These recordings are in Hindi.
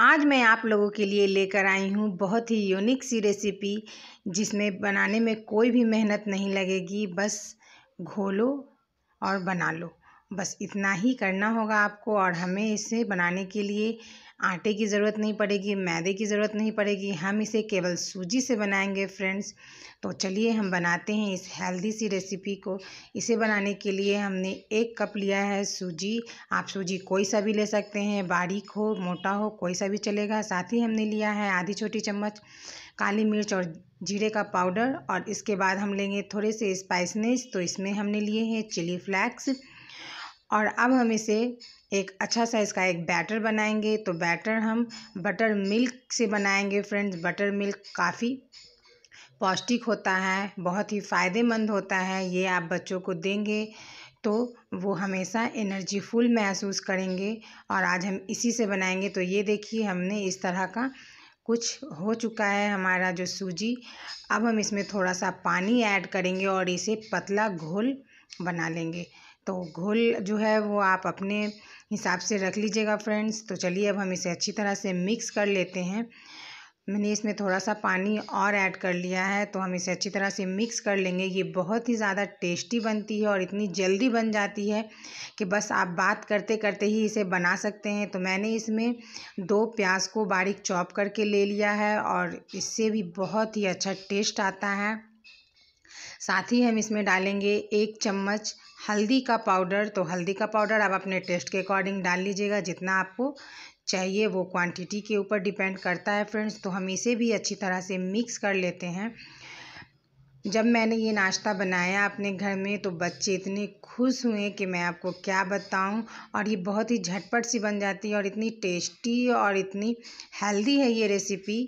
आज मैं आप लोगों के लिए लेकर आई हूँ बहुत ही यूनिक सी रेसिपी जिसमें बनाने में कोई भी मेहनत नहीं लगेगी बस घोलो और बना लो बस इतना ही करना होगा आपको और हमें इसे बनाने के लिए आटे की ज़रूरत नहीं पड़ेगी मैदे की ज़रूरत नहीं पड़ेगी हम इसे केवल सूजी से बनाएंगे फ्रेंड्स तो चलिए हम बनाते हैं इस हेल्दी सी रेसिपी को इसे बनाने के लिए हमने एक कप लिया है सूजी आप सूजी कोई सा भी ले सकते हैं बारीक हो मोटा हो कोई सा भी चलेगा साथ ही हमने लिया है आधी छोटी चम्मच काली मिर्च और जीरे का पाउडर और इसके बाद हम लेंगे थोड़े से स्पाइसनेस तो इसमें हमने लिए हैं चिली फ्लैक्स और अब हम इसे एक अच्छा सा इसका एक बैटर बनाएंगे तो बैटर हम बटर मिल्क से बनाएंगे फ्रेंड्स बटर मिल्क काफ़ी पौष्टिक होता है बहुत ही फ़ायदेमंद होता है ये आप बच्चों को देंगे तो वो हमेशा एनर्जी फुल महसूस करेंगे और आज हम इसी से बनाएंगे तो ये देखिए हमने इस तरह का कुछ हो चुका है हमारा जो सूजी अब हम इसमें थोड़ा सा पानी ऐड करेंगे और इसे पतला घोल बना लेंगे तो घोल जो है वो आप अपने हिसाब से रख लीजिएगा फ्रेंड्स तो चलिए अब हम इसे अच्छी तरह से मिक्स कर लेते हैं मैंने इसमें थोड़ा सा पानी और ऐड कर लिया है तो हम इसे अच्छी तरह से मिक्स कर लेंगे ये बहुत ही ज़्यादा टेस्टी बनती है और इतनी जल्दी बन जाती है कि बस आप बात करते करते ही इसे बना सकते हैं तो मैंने इसमें दो प्याज को बारीक चॉप करके ले लिया है और इससे भी बहुत ही अच्छा टेस्ट आता है साथ ही हम इसमें डालेंगे एक चम्मच हल्दी का पाउडर तो हल्दी का पाउडर आप अपने टेस्ट के अकॉर्डिंग डाल लीजिएगा जितना आपको चाहिए वो क्वांटिटी के ऊपर डिपेंड करता है फ्रेंड्स तो हम इसे भी अच्छी तरह से मिक्स कर लेते हैं जब मैंने ये नाश्ता बनाया अपने घर में तो बच्चे इतने खुश हुए कि मैं आपको क्या बताऊं और ये बहुत ही झटपट सी बन जाती है और इतनी टेस्टी और इतनी हेल्दी है ये रेसिपी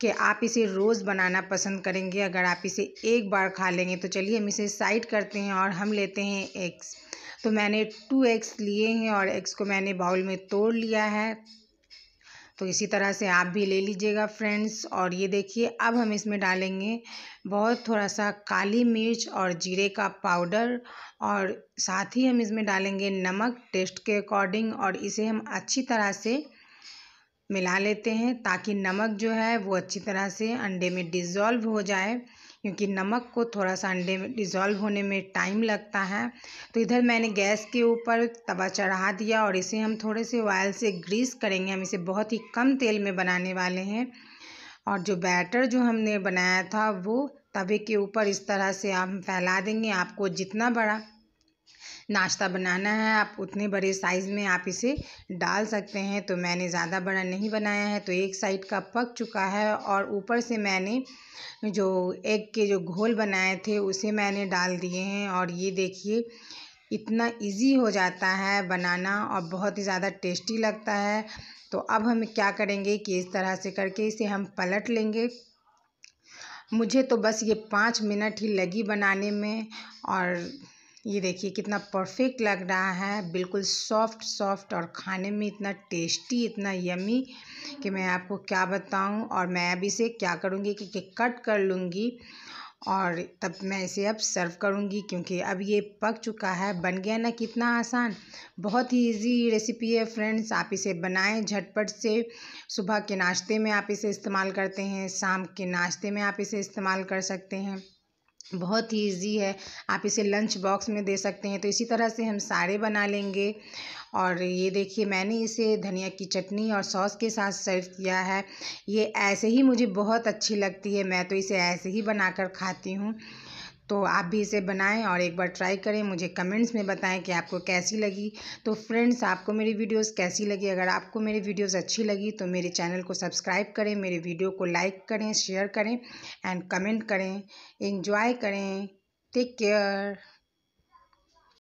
कि आप इसे रोज़ बनाना पसंद करेंगे अगर आप इसे एक बार खा लेंगे तो चलिए हम इसे साइड करते हैं और हम लेते हैं एग्स तो मैंने टू एग्स लिए हैं और एग्स को मैंने बाउल में तोड़ लिया है तो इसी तरह से आप भी ले लीजिएगा फ्रेंड्स और ये देखिए अब हम इसमें डालेंगे बहुत थोड़ा सा काली मिर्च और जीरे का पाउडर और साथ ही हम इसमें डालेंगे नमक टेस्ट के अकॉर्डिंग और इसे हम अच्छी तरह से मिला लेते हैं ताकि नमक जो है वो अच्छी तरह से अंडे में डिज़ोल्व हो जाए क्योंकि नमक को थोड़ा सा अंडे में डिज़ोल्व होने में टाइम लगता है तो इधर मैंने गैस के ऊपर तवा चढ़ा दिया और इसे हम थोड़े से ऑयल से ग्रीस करेंगे हम इसे बहुत ही कम तेल में बनाने वाले हैं और जो बैटर जो हमने बनाया था वो तवे के ऊपर इस तरह से हम फैला देंगे आपको जितना बड़ा नाश्ता बनाना है आप उतने बड़े साइज़ में आप इसे डाल सकते हैं तो मैंने ज़्यादा बड़ा नहीं बनाया है तो एक साइड का पक चुका है और ऊपर से मैंने जो एग के जो घोल बनाए थे उसे मैंने डाल दिए हैं और ये देखिए इतना इजी हो जाता है बनाना और बहुत ही ज़्यादा टेस्टी लगता है तो अब हम क्या करेंगे कि इस तरह से करके इसे हम पलट लेंगे मुझे तो बस ये पाँच मिनट ही लगी बनाने में और ये देखिए कितना परफेक्ट लग रहा है बिल्कुल सॉफ्ट सॉफ्ट और खाने में इतना टेस्टी इतना यमी कि मैं आपको क्या बताऊं और मैं अभी इसे क्या करूंगी कि, कि कट कर लूँगी और तब मैं इसे अब सर्व करूंगी क्योंकि अब ये पक चुका है बन गया ना कितना आसान बहुत ही इजी रेसिपी है फ्रेंड्स आप इसे बनाएं झटपट से सुबह के नाश्ते में आप इसे इस्तेमाल करते हैं शाम के नाश्ते में आप इसे इस्तेमाल कर सकते हैं बहुत ही ईज़ी है आप इसे लंच बॉक्स में दे सकते हैं तो इसी तरह से हम सारे बना लेंगे और ये देखिए मैंने इसे धनिया की चटनी और सॉस के साथ सर्व किया है ये ऐसे ही मुझे बहुत अच्छी लगती है मैं तो इसे ऐसे ही बनाकर खाती हूँ तो आप भी इसे बनाएं और एक बार ट्राई करें मुझे कमेंट्स में बताएं कि आपको कैसी लगी तो फ्रेंड्स आपको मेरी वीडियोस कैसी लगी अगर आपको मेरी वीडियोस अच्छी लगी तो मेरे चैनल को सब्सक्राइब करें मेरे वीडियो को लाइक करें शेयर करें एंड कमेंट करें इन्जॉय करें टेक केयर